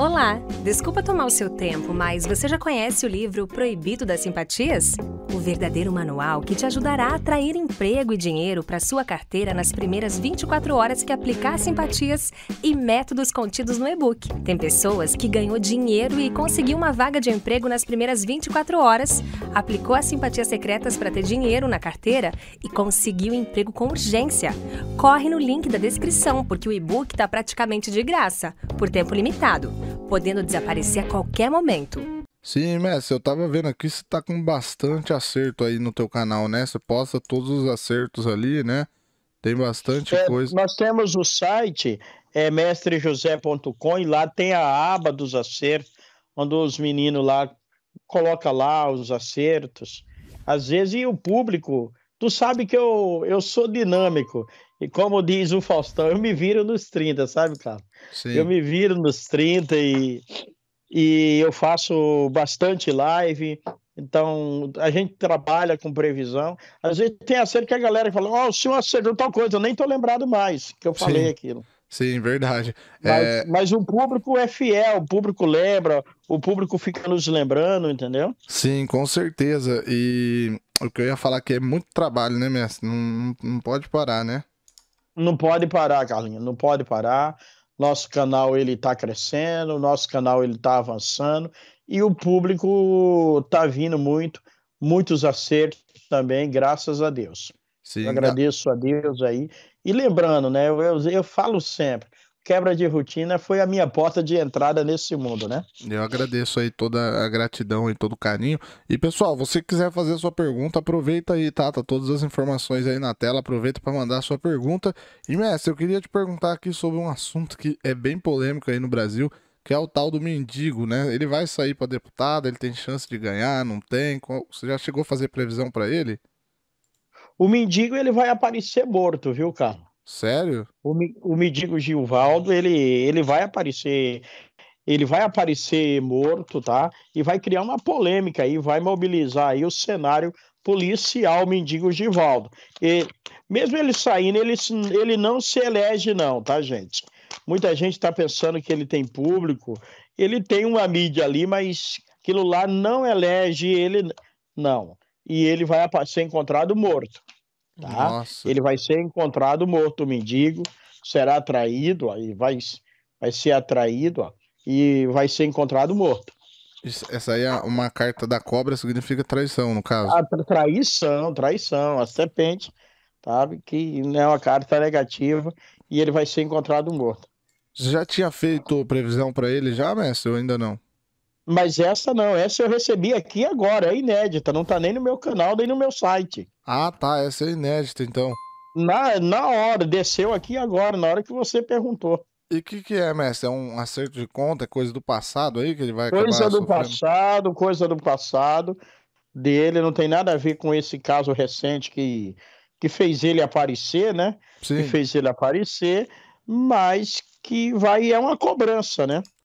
Olá! Desculpa tomar o seu tempo, mas você já conhece o livro Proibido das Simpatias? O verdadeiro manual que te ajudará a atrair emprego e dinheiro para sua carteira nas primeiras 24 horas que aplicar simpatias e métodos contidos no e-book. Tem pessoas que ganhou dinheiro e conseguiu uma vaga de emprego nas primeiras 24 horas, aplicou as simpatias secretas para ter dinheiro na carteira e conseguiu emprego com urgência. Corre no link da descrição, porque o e-book está praticamente de graça, por tempo limitado podendo desaparecer a qualquer momento. Sim, mestre, eu tava vendo aqui, você tá com bastante acerto aí no teu canal, né? Você posta todos os acertos ali, né? Tem bastante é, coisa. Nós temos o site é mestrejosé.com e lá tem a aba dos acertos, onde os meninos lá colocam lá os acertos. Às vezes e o público Tu sabe que eu, eu sou dinâmico. E como diz o Faustão, eu me viro nos 30, sabe, cara? Sim. Eu me viro nos 30 e, e eu faço bastante live. Então, a gente trabalha com previsão. Às vezes tem a ser que a galera fala, ó, oh, o senhor acertou tal coisa, eu nem tô lembrado mais que eu falei Sim. aquilo. Sim, verdade. Mas, é. mas, o público é fiel, o público lembra, o público fica nos lembrando, entendeu? Sim, com certeza. E o que eu ia falar que é muito trabalho, né, mestre? Não, não pode parar, né? Não pode parar, Carlinhos, não pode parar. Nosso canal ele está crescendo, nosso canal ele está avançando e o público está vindo muito, muitos acertos também, graças a Deus. Sim, agradeço a Deus aí. E lembrando, né, eu, eu, eu falo sempre, quebra de rotina foi a minha porta de entrada nesse mundo, né? Eu agradeço aí toda a gratidão e todo o carinho. E pessoal, você quiser fazer a sua pergunta, aproveita aí, tá? Tá todas as informações aí na tela, aproveita para mandar a sua pergunta. E mestre, eu queria te perguntar aqui sobre um assunto que é bem polêmico aí no Brasil, que é o tal do mendigo, né? Ele vai sair para deputado, ele tem chance de ganhar, não tem? Você já chegou a fazer previsão para ele? O mendigo ele vai aparecer morto, viu, cara? Sério? O, o Midigo Gilvaldo, ele, ele vai aparecer. Ele vai aparecer morto, tá? E vai criar uma polêmica aí, vai mobilizar aí o cenário policial Mendigo Givaldo. E mesmo ele saindo, ele, ele não se elege, não, tá, gente? Muita gente está pensando que ele tem público. Ele tem uma mídia ali, mas aquilo lá não elege ele, não. E ele vai ser encontrado morto. Tá? Nossa. Ele vai ser encontrado morto, mendigo, será atraído, aí vai, vai ser atraído ó, e vai ser encontrado morto. essa aí é uma carta da cobra, significa traição, no caso. A traição, traição, a serpente, sabe? Tá? Que não é uma carta negativa e ele vai ser encontrado morto. Você já tinha feito previsão para ele já, mestre, ou ainda não? Mas essa não, essa eu recebi aqui agora, é inédita, não tá nem no meu canal, nem no meu site. Ah, tá, essa é inédita então. Na, na hora, desceu aqui agora, na hora que você perguntou. E o que, que é, mestre? É um acerto de conta, é coisa do passado aí que ele vai Coisa do sofrendo? passado, coisa do passado dele, não tem nada a ver com esse caso recente que, que fez ele aparecer, né? Sim. Que fez ele aparecer, mas que vai é uma cobrança, né?